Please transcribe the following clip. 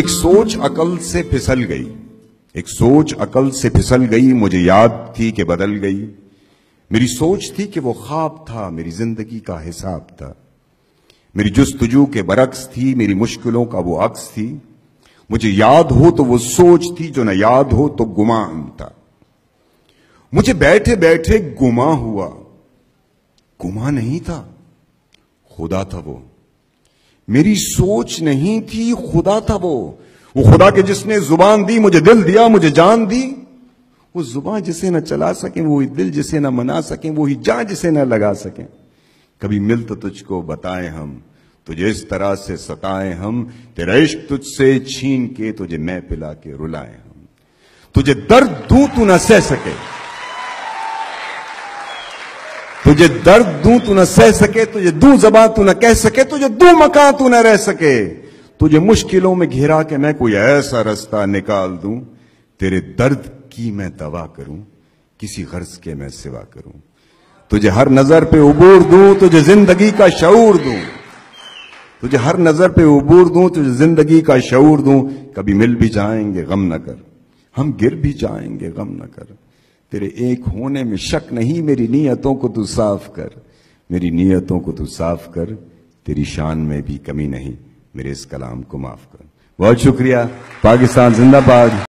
ایک سوچ عقل سے پھسل گئی ایک سوچ عقل سے پھسل گئی مجھے یاد تھی کہ بدل گئی میری سوچ تھی کہ وہ خواب تھا میری زندگی کا حساب تھا میری جستجو کے برعکس تھی میری مشکلوں کا وہ عکس تھی مجھے یاد ہو تو وہ سوچ تھی جو نہ یاد ہو تو گمان تھا مجھے بیٹھے بیٹھے گما ہوا گما نہیں تھا خدا تھا وہ میری سوچ نہیں تھی خدا تھا وہ وہ خدا کے جس نے زبان دی مجھے دل دیا مجھے جان دی وہ زبان جسے نہ چلا سکیں وہی دل جسے نہ منا سکیں وہی جان جسے نہ لگا سکیں کبھی مل تو تجھ کو بتائے ہم تجھے اس طرح سے ستائے ہم تیرا عشق تجھ سے چھین کے تجھے میں پلا کے ہم تجھے درد دوں تو نہ سہ سکے تجھے درد دوں تو نہ سہ سکے تجھے دوں زباں کہہ سکے تجھے دوں مکان تو نہ رہ سکے تجھے مشکلوں میں گھیرا کہ میں کوئی ایسا رستہ نکال دوں تیرے درد کی میں دوا کروں کسی غرض کے میں سوا کروں تجھے ہر نظر پہ عبور دوں تجھے زندگی کا شعور دوں تجھے ہر نظر پہ عبور دوں تجھے زندگی کا شعور دوں کبھی مل بھی جائیں گے غم نہ کر ہم گر بھی جائیں گے غم نہ کر تیرے ایک ہونے میں شک نہیں میری نیتوں کو تو صاف کر میری نیتوں کو تو صاف کر تیری شان میں بھی کمی نہیں میرے اس کلام کو معاف کر بہت شکریہ پاکستان زندہ باد